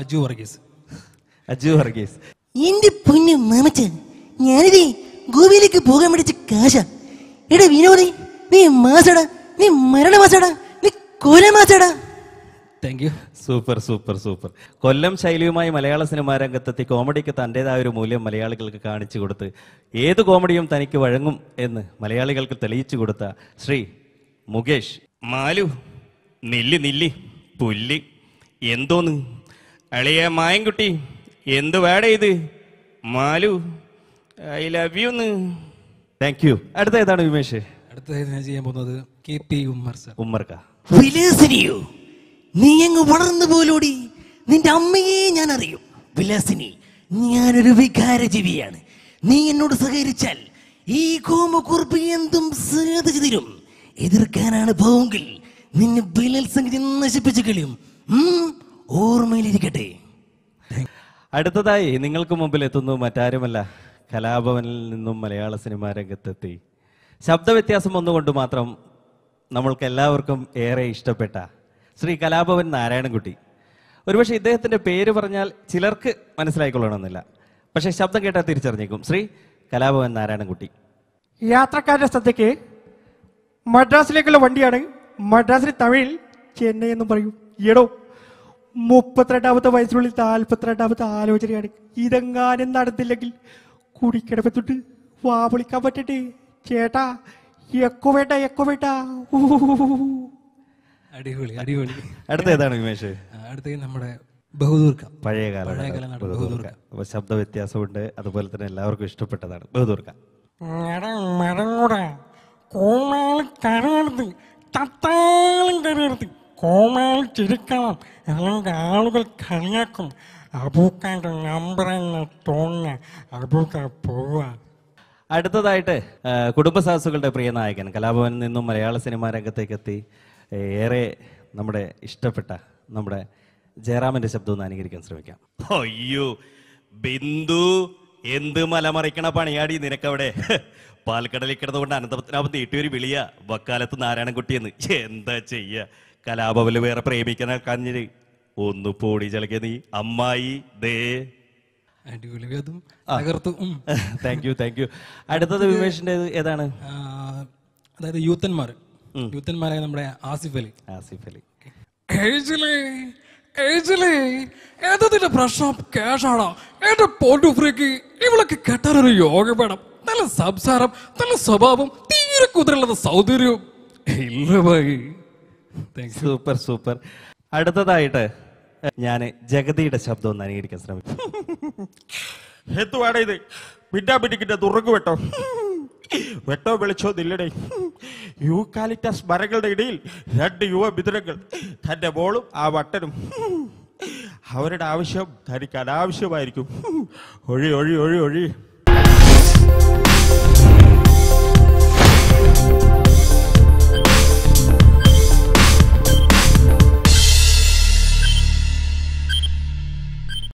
അജു വർഗീസ് അജു വർഗീസ് എന്റെ പൊന്നു മാമച്ചൻ ഞാനിതേ ഗോവയിലേക്ക് പോകാൻ മേടിച്ച കാശ എടാ വിനോദി നീ മാസടാ നീ മരണമാസടാ നീ കൊലമാസടാ thank you super super super Kollam ശൈലിയുമായി മലയാള സിനിമാ രംഗത്തെത്തി കോമഡിക്ക് തൻ്റെതായ ഒരു മൂല്യം മലയാളികൾക്ക് കാണിച്ചു കൊടുത്ത് ഏത് കോമഡിയും തനിക്ക് വഴങ്ങും എന്ന് മലയാളികൾക്ക് തെളിയിച്ചു കൊടുത്ത ശ്രീ മുകേഷ് മാലു നില്ലി നില്ലി പുല്ലി എന്തോന്ന് അളിയ മായൻകുട്ടി എന്ത് വേട ഇത് മാലു ഐ ലവ് യു എന്ന് താങ്ക് യു അടുത്ത ഏതാണ് വിമേഷ് അടുത്തതായി ഞാൻ ചെയ്യാൻ പോകുന്നത് കെ പി ഉമ്മർ സർ ഉമ്മർക്ക വിലാസിനിയോ നീ അങ്ങ് വളർന്നു പോലോടി നിന്റെ അമ്മയെ ഞാൻ അറിയും വിലാസിനി ഞാനൊരു വികാരജീവിയാണ് നീ എന്നോട് സഹകരിച്ചാൽ ഈ കോമക്കുറിപ്പ് എന്തും സാധിച്ചു തരും എതിർക്കാനാണ് പോവെങ്കിൽ നിന്നെ ബലാത്സംഗം നശിപ്പിച്ചു കളിയും ഓർമ്മയിലിരിക്കട്ടെ അടുത്തതായി നിങ്ങൾക്ക് മുമ്പിൽ എത്തുന്നു മറ്റാരുമല്ല കലാഭവനിൽ നിന്നും മലയാള സിനിമാ രംഗത്തെത്തി ശബ്ദവ്യത്യാസം ഒന്നുകൊണ്ട് മാത്രം നമ്മൾക്ക് എല്ലാവർക്കും ഏറെ ഇഷ്ടപ്പെട്ട ശ്രീ കലാഭവൻ നാരായണൻകുട്ടി ഒരുപക്ഷെ ഇദ്ദേഹത്തിൻ്റെ പേര് പറഞ്ഞാൽ ചിലർക്ക് മനസ്സിലായിക്കൊള്ളണമെന്നില്ല പക്ഷെ ശബ്ദം കേട്ടാൽ തിരിച്ചറിഞ്ഞേക്കും ശ്രീ കലാഭവൻ നാരായണൻകുട്ടി യാത്രക്കാരുടെ ശ്രദ്ധയ്ക്ക് മദ്രാസിലേക്കുള്ള വണ്ടിയാണ് മദ്രാസിൽ തമിഴിൽ ചെന്നൈ എന്നും പറയും ഈടോ മുപ്പത്തിരണ്ടാമത്തെ വയസ്സിനുള്ളിൽ നാൽപ്പത്തിരണ്ടാമത്തെ ആലോചനയാണ് ഇതെങ്ങാനും നടന്നില്ലെങ്കിൽ കുടിക്കിടപ്പത്തിട്ട് വാ വിളിക്കാൻ പറ്റട്ടെ ചേട്ടാ എക്കോ വേണ്ട എക്കോ വേണ്ട അടിപൊളി അടിപൊളി അടുത്ത ഏതാണ് ഉമേഷ് അടുത്ത നമ്മുടെ ബഹുദൂർക്ക കാലം ശബ്ദ വ്യത്യാസമുണ്ട് അതുപോലെ തന്നെ എല്ലാവർക്കും ഇഷ്ടപ്പെട്ടതാണ് ബഹുദൂർക്ക മരം കൂടെ കോമാളി കരയെടുത്ത് തത്താളും കരയെടുത്ത് കോമാളി ചിരിക്കണം അല്ലെങ്കിൽ ആളുകൾ കളിയാക്കും അബൂക്കാൻ്റെ നമ്പർ എന്ന് തോന്നുക അബൂക്ക പോവുക അടുത്തതായിട്ട് കുടുംബസാഹസുകളുടെ പ്രിയ നായകൻ കലാഭവനിൽ നിന്നും മലയാള സിനിമാ രംഗത്തേക്ക് എത്തി ഏറെ നമ്മുടെ ഇഷ്ടപ്പെട്ട നമ്മുടെ ജയറാമിന്റെ ശബ്ദം ഒന്ന് അനുകരിക്കാൻ ശ്രമിക്കാം അയ്യോ ബിന്ദു എന്ത് മലമറിക്കണ പണിയാടി നിനക്കവിടെ പാൽക്കടലിൽ കിടന്നുകൊണ്ട് അനന്തപത്മനാഭൻ നീട്ടിയൊരു വിളിയാ വക്കാലത്ത് നാരായണൻകുട്ടിയെന്ന് എന്താ ചെയ്യുക കലാഭവനിൽ വേറെ പ്രേമിക്കണ കഞ്ഞിരി ഒന്ന് പോടി ചിലക്കിയ നീ അമ്മായി ദേ താങ്ക് യു താങ്ക് യു അടുത്തത് വിമേഷിന്റെ ഏതാണ് അതായത് യൂത്തന്മാർ യൂത്തന്മാരായ നമ്മുടെ ആസിഫ് അലി ആസിഫ് അലി പ്രശ്നം എന്റെ യോഗ വേണം നല്ല സംസാരം നല്ല സ്വഭാവം തീരെ കുതിരുള്ളത് സൗന്ദര്യവും ഇല്ല ഭായി സൂപ്പർ സൂപ്പർ അടുത്തതായിട്ട് ഞാൻ ജഗതിയുടെ ശബ്ദം ഒന്ന് അനുകരിക്കാൻ ശ്രമിക്കും ഹേത്തുവാടേ ഇത് പിന്നാ പിടിക്കിന്റെ തുറങ്ങു വെട്ടോ വെട്ടോ വിളിച്ചോ നില്ലടേ യൂക്കാലിറ്റസ് മരങ്ങളുടെ ഇടയിൽ രണ്ട് യുവ മിഥുനങ്ങൾ തന്റെ മോളും ആ വട്ടനും അവരുടെ ആവശ്യം തനിക്ക് അനാവശ്യമായിരിക്കും ഒഴി ഒഴി ഒഴി ഒഴി